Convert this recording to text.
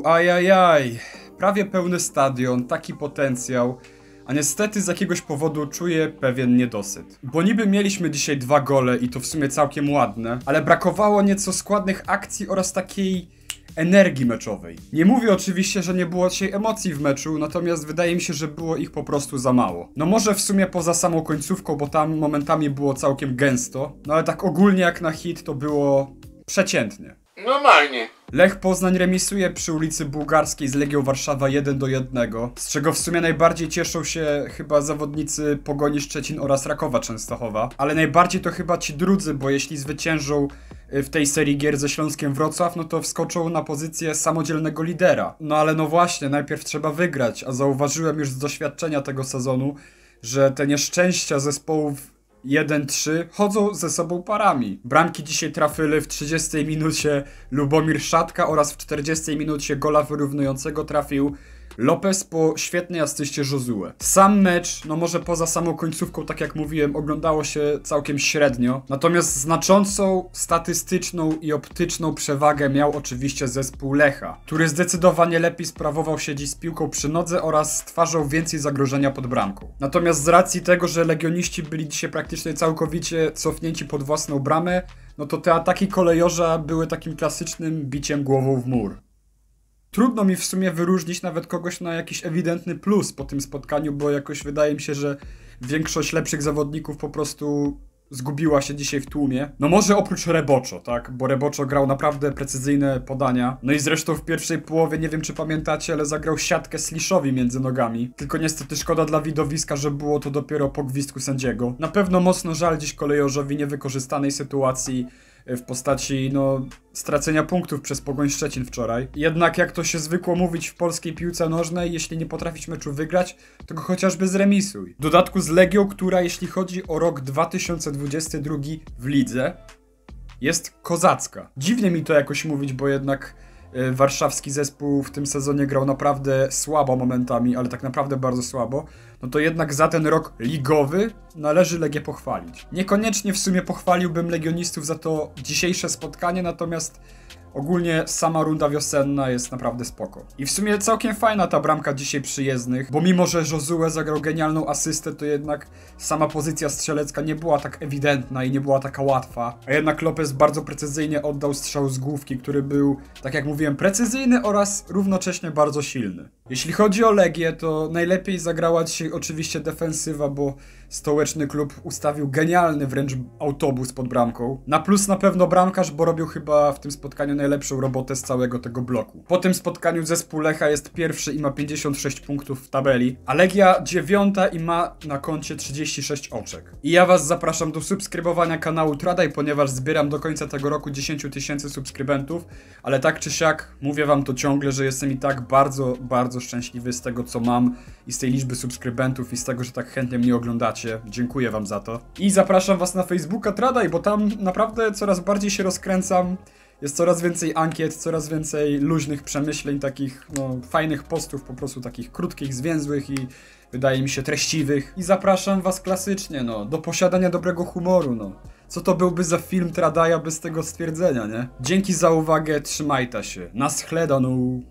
meczu, ajajaj, prawie pełny stadion, taki potencjał, a niestety z jakiegoś powodu czuję pewien niedosyt. Bo niby mieliśmy dzisiaj dwa gole i to w sumie całkiem ładne, ale brakowało nieco składnych akcji oraz takiej energii meczowej. Nie mówię oczywiście, że nie było dzisiaj emocji w meczu, natomiast wydaje mi się, że było ich po prostu za mało. No może w sumie poza samą końcówką, bo tam momentami było całkiem gęsto, no ale tak ogólnie jak na hit to było przeciętnie. Normalnie. Lech Poznań remisuje przy ulicy Bułgarskiej z Legią Warszawa 1 do 1, z czego w sumie najbardziej cieszą się chyba zawodnicy Pogoni Szczecin oraz Rakowa Częstochowa, ale najbardziej to chyba ci drudzy, bo jeśli zwyciężą y, w tej serii gier ze Śląskiem Wrocław, no to wskoczą na pozycję samodzielnego lidera. No ale no właśnie, najpierw trzeba wygrać, a zauważyłem już z doświadczenia tego sezonu, że te nieszczęścia zespołów 1-3 chodzą ze sobą parami. Bramki dzisiaj trafili w 30 minucie Lubomir Szatka oraz w 40 minucie gola wyrównującego trafił Lopez po świetnej asyście Josue. Sam mecz, no może poza samą końcówką, tak jak mówiłem, oglądało się całkiem średnio. Natomiast znaczącą statystyczną i optyczną przewagę miał oczywiście zespół Lecha, który zdecydowanie lepiej sprawował się dziś z piłką przy nodze oraz stwarzał więcej zagrożenia pod bramką. Natomiast z racji tego, że legioniści byli dzisiaj praktycznie całkowicie cofnięci pod własną bramę, no to te ataki kolejorza były takim klasycznym biciem głową w mur trudno mi w sumie wyróżnić nawet kogoś na jakiś ewidentny plus po tym spotkaniu, bo jakoś wydaje mi się, że większość lepszych zawodników po prostu zgubiła się dzisiaj w tłumie. No może oprócz Reboczo, tak? Bo Reboczo grał naprawdę precyzyjne podania. No i zresztą w pierwszej połowie, nie wiem czy pamiętacie, ale zagrał siatkę Sliszowi między nogami. Tylko niestety szkoda dla widowiska, że było to dopiero po gwizdku sędziego. Na pewno mocno żal dziś kolejorzowi niewykorzystanej sytuacji E, w postaci no, stracenia punktów przez Pogoń Szczecin wczoraj. Jednak jak to się zwykło mówić w polskiej piłce nożnej, jeśli nie potrafisz meczu wygrać, to go chociażby zremisuj. W dodatku z Legią, która jeśli chodzi o rok 2022 w lidze, jest kozacka. Dziwnie mi to jakoś mówić, bo jednak E, warszawski zespół w tym sezonie grał naprawdę słabo momentami, ale tak naprawdę bardzo słabo, no to jednak za ten rok ligowy należy Legię pochwalić. Niekoniecznie w sumie pochwaliłbym Legionistów za to dzisiejsze spotkanie, natomiast Ogólnie sama runda wiosenna jest naprawdę spoko. I w sumie całkiem fajna ta bramka dzisiaj przyjezdnych, bo mimo, że Josue zagrał genialną asystę, to jednak sama pozycja strzelecka nie była tak ewidentna i nie była taka łatwa. A jednak Lopez bardzo precyzyjnie oddał strzał z główki, który był, tak jak mówiłem, precyzyjny oraz równocześnie bardzo silny. Jeśli chodzi o Legię, to najlepiej zagrała dzisiaj oczywiście defensywa, bo stołeczny klub ustawił genialny wręcz autobus pod bramką. Na plus na pewno bramkarz, bo robił chyba w tym spotkaniu najlepszą robotę z całego tego bloku. Po tym spotkaniu zespół Lecha jest pierwszy i ma 56 punktów w tabeli, a Legia dziewiąta i ma na koncie 36 oczek. I ja was zapraszam do subskrybowania kanału Tradaj, ponieważ zbieram do końca tego roku 10 tysięcy subskrybentów, ale tak czy siak mówię wam to ciągle, że jestem i tak bardzo, bardzo szczęśliwy z tego, co mam i z tej liczby subskrybentów i z tego, że tak chętnie mnie oglądacie. Dziękuję wam za to. I zapraszam was na Facebooka Tradaj, bo tam naprawdę coraz bardziej się rozkręcam. Jest coraz więcej ankiet, coraz więcej luźnych przemyśleń, takich no, fajnych postów, po prostu takich krótkich, zwięzłych i wydaje mi się treściwych. I zapraszam was klasycznie, no, do posiadania dobrego humoru, no. Co to byłby za film Tradaja bez tego stwierdzenia, nie? Dzięki za uwagę, trzymajta się. Na schledanu. No.